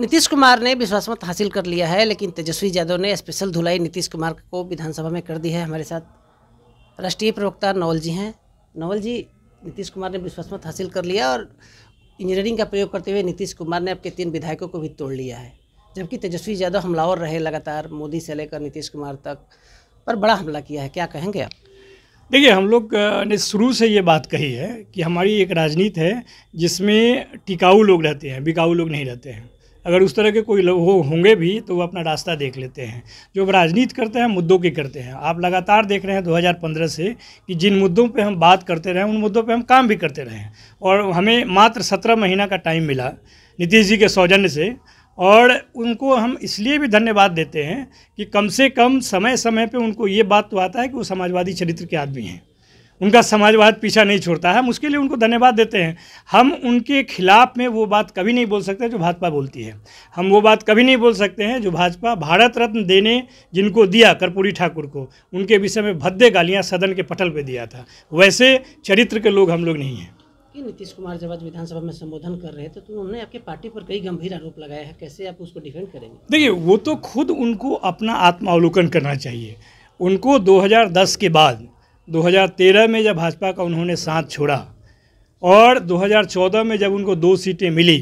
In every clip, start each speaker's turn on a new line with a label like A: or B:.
A: नीतीश कुमार ने विश्वास मत हासिल कर लिया है लेकिन तेजस्वी यादव ने स्पेशल धुलाई नीतीश कुमार को विधानसभा में कर दी है हमारे साथ राष्ट्रीय प्रवक्ता नवल जी हैं नवल जी नीतीश कुमार ने विश्वास मत हासिल कर लिया और इंजीनियरिंग का प्रयोग करते हुए नीतीश कुमार ने आपके तीन विधायकों को भी तोड़ लिया है जबकि तेजस्वी यादव हमलावर रहे लगातार मोदी से लेकर नीतीश कुमार तक पर बड़ा हमला किया है क्या कहेंगे आप
B: देखिए हम लोग ने शुरू से ये बात कही है कि हमारी एक राजनीति है जिसमें टिकाऊ लोग रहते हैं बिकाऊ लोग नहीं रहते हैं अगर उस तरह के कोई लोग हो, होंगे भी तो वो अपना रास्ता देख लेते हैं जो राजनीति करते हैं मुद्दों की करते हैं आप लगातार देख रहे हैं 2015 से कि जिन मुद्दों पे हम बात करते रहे उन मुद्दों पे हम काम भी करते रहे और हमें मात्र सत्रह महीना का टाइम मिला नीतीश जी के सौजन्य से और उनको हम इसलिए भी धन्यवाद देते हैं कि कम से कम समय समय पर उनको ये बात तो आता है कि वो समाजवादी चरित्र के आदमी हैं उनका समाजवाद पीछा नहीं छोड़ता है हम उसके लिए उनको धन्यवाद देते हैं हम उनके खिलाफ में वो बात कभी नहीं बोल सकते जो भाजपा बोलती है हम वो बात कभी नहीं बोल सकते हैं जो भाजपा भारत रत्न देने जिनको दिया कर्पूरी ठाकुर को उनके विषय में भद्दे गालियाँ सदन के पटल पर दिया था वैसे चरित्र के लोग हम लोग नहीं हैं
A: कि नीतीश कुमार जब आज विधानसभा में संबोधन कर रहे थे तो उन्होंने आपके पार्टी पर कई गंभीर आरोप लगाए हैं कैसे आप उसको डिफेंड करेंगे
B: देखिए वो तो खुद उनको अपना आत्मावलोकन करना चाहिए उनको 2010 के बाद 2013 में जब भाजपा का उन्होंने साथ छोड़ा और 2014 में जब उनको दो सीटें मिली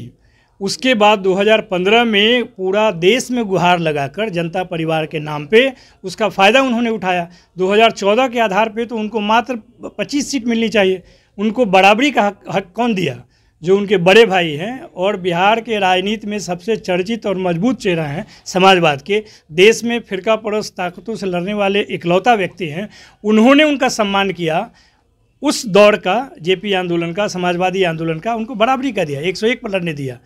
B: उसके बाद 2015 में पूरा देश में गुहार लगाकर जनता परिवार के नाम पे उसका फ़ायदा उन्होंने उठाया 2014 के आधार पे तो उनको मात्र 25 सीट मिलनी चाहिए उनको बराबरी का हक, हक कौन दिया जो उनके बड़े भाई हैं और बिहार के राजनीति में सबसे चर्चित और मजबूत चेहरा हैं समाजवाद के देश में फिरका पड़ोस ताकतों से लड़ने वाले इकलौता व्यक्ति हैं उन्होंने उनका सम्मान किया उस दौर का जेपी आंदोलन का समाजवादी आंदोलन का उनको बराबरी का दिया 101 पर लड़ने दिया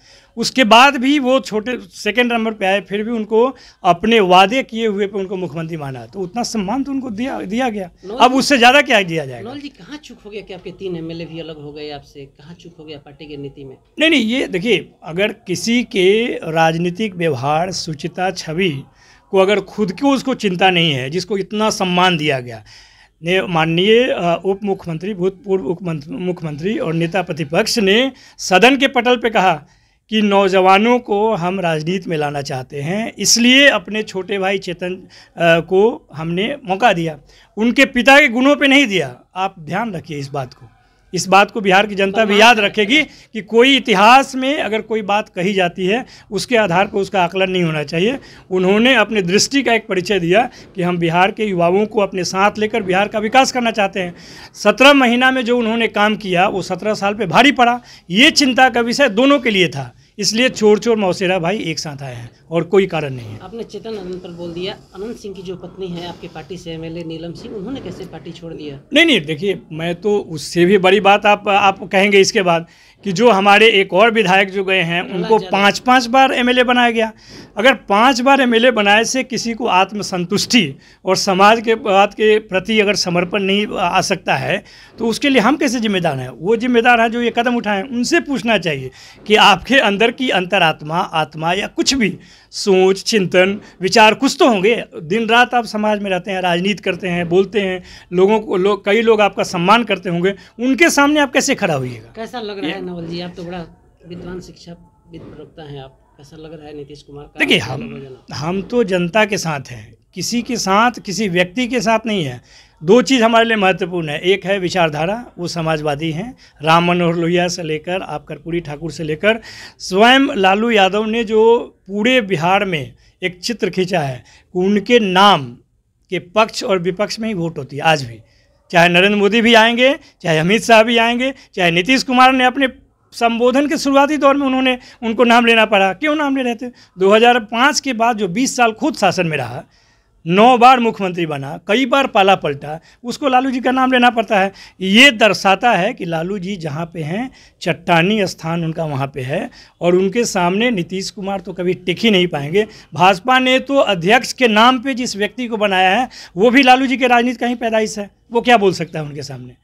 B: उसके बाद भी वो छोटे सेकंड नंबर पे आए फिर भी उनको अपने वादे किए हुए पे उनको मुख्यमंत्री माना तो उतना सम्मान तो उनको दिया दिया गया अब उससे ज़्यादा क्या दिया जाएगा
A: नौल जी कहाँ चुप हो गया कि आपके तीन एम भी अलग हो गए आपसे कहाँ चूक हो गया पार्टी की नीति में
B: नहीं नहीं ये देखिए अगर किसी के राजनीतिक व्यवहार सुचिता छवि को अगर खुद को उसको चिंता नहीं है जिसको इतना सम्मान दिया गया ने माननीय उप मुख्यमंत्री भूतपूर्व उप मुख्यमंत्री और नेता प्रतिपक्ष ने सदन के पटल पर कहा कि नौजवानों को हम राजनीति में लाना चाहते हैं इसलिए अपने छोटे भाई चेतन को हमने मौका दिया उनके पिता के गुणों पे नहीं दिया आप ध्यान रखिए इस बात को इस बात को बिहार की जनता भी तो याद रखेगी कि कोई इतिहास में अगर कोई बात कही जाती है उसके आधार पर उसका आकलन नहीं होना चाहिए उन्होंने अपने दृष्टि का एक परिचय दिया कि हम बिहार के युवाओं को अपने साथ लेकर बिहार का विकास करना चाहते हैं सत्रह महीना में जो उन्होंने काम किया वो सत्रह साल पर भारी पड़ा ये चिंता का विषय दोनों के लिए था इसलिए छोर छोर मौसेरा भाई एक साथ आए हैं और कोई कारण नहीं है
A: आपने चेतन अनंत पर बोल दिया अनंत सिंह की जो पत्नी है आपकी पार्टी से एमएलए नीलम सिंह उन्होंने कैसे पार्टी छोड़ दिया
B: नहीं नहीं देखिए मैं तो उससे भी बड़ी बात आप आप कहेंगे इसके बाद कि जो हमारे एक और विधायक जो गए हैं उनको पाँच पाँच बार एमएलए बनाया गया अगर पाँच बार एमएलए बनाए से किसी को आत्मसंतुष्टि और समाज के बात के प्रति अगर समर्पण नहीं आ सकता है तो उसके लिए हम कैसे जिम्मेदार हैं वो जिम्मेदार हैं जो ये कदम उठाएं उनसे पूछना चाहिए कि आपके अंदर की अंतरात्मा आत्मा या कुछ भी सोच चिंतन विचार कुछ तो होंगे दिन रात आप समाज में रहते हैं राजनीति करते हैं बोलते हैं लोगों को लोग कई लोग आपका सम्मान करते होंगे उनके सामने आप कैसे खड़ा होइएगा
A: कैसा लग रहा है नवल जी आप तो बड़ा विद्वान शिक्षा प्रवक्ता हैं आप कैसा लग रहा है नीतीश कुमार का देखिए हम
B: हम तो जनता के साथ हैं किसी के साथ किसी व्यक्ति के साथ नहीं है दो चीज़ हमारे लिए महत्वपूर्ण है एक है विचारधारा वो समाजवादी हैं राम मनोहर लोहिया से लेकर आप कर्पूरी ठाकुर से लेकर स्वयं लालू यादव ने जो पूरे बिहार में एक चित्र खींचा है उनके नाम के पक्ष और विपक्ष में ही वोट होती है आज भी चाहे नरेंद्र मोदी भी आएंगे चाहे अमित शाह भी आएंगे चाहे नीतीश कुमार ने अपने संबोधन के शुरुआती दौर में उन्होंने उनको नाम लेना पड़ा क्यों नाम ले रहे थे 2005 के बाद जो 20 साल खुद शासन में रहा नौ बार मुख्यमंत्री बना कई बार पाला पलटा उसको लालू जी का नाम लेना पड़ता है ये दर्शाता है कि लालू जी जहाँ पे हैं चट्टानी स्थान उनका वहाँ पे है और उनके सामने नीतीश कुमार तो कभी टिक ही नहीं पाएंगे भाजपा ने तो अध्यक्ष के नाम पे जिस व्यक्ति को बनाया है वो भी लालू जी के राजनीति का ही पैदाइश है वो क्या बोल सकता है उनके सामने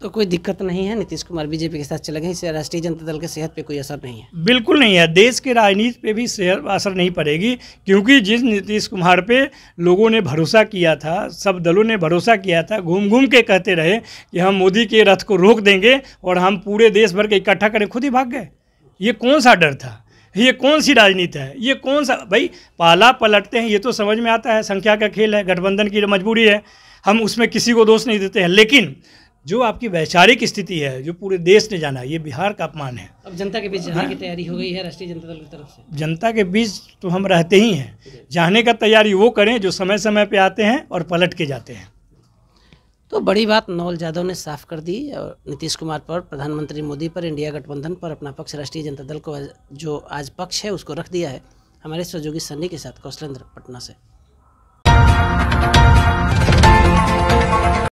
A: तो कोई दिक्कत नहीं है नीतीश कुमार बीजेपी के साथ चले गए इससे राष्ट्रीय जनता दल के सेहत पे कोई असर नहीं
B: है बिल्कुल नहीं है देश के राजनीति पे भी सेहत असर नहीं पड़ेगी क्योंकि जिस नीतीश कुमार पे लोगों ने भरोसा किया था सब दलों ने भरोसा किया था घूम घूम के कहते रहे कि हम मोदी के रथ को रोक देंगे और हम पूरे देश भर के इकट्ठा करें खुद ही भाग गए ये कौन सा डर था ये कौन सी राजनीति है ये कौन सा भाई पाला पलटते हैं ये तो समझ में आता है संख्या का खेल है गठबंधन की मजबूरी है हम उसमें किसी को दोष नहीं देते हैं लेकिन जो आपकी वैचारिक स्थिति है जो पूरे देश ने जाना ये बिहार का अपमान है
A: अब जनता के बीच जाने हाँ? की तैयारी हो गई है राष्ट्रीय जनता दल की तरफ से
B: जनता के बीच तो हम रहते ही हैं जाने का तैयारी वो करें जो समय समय पे आते हैं और पलट के जाते हैं
A: तो बड़ी बात नवल यादव ने साफ कर दी और नीतीश कुमार पर प्रधानमंत्री मोदी पर इंडिया गठबंधन पर अपना पक्ष राष्ट्रीय जनता दल को जो आज पक्ष है उसको रख दिया है हमारे सहयोगी सन्नी के साथ कौशलेंद्र पटना से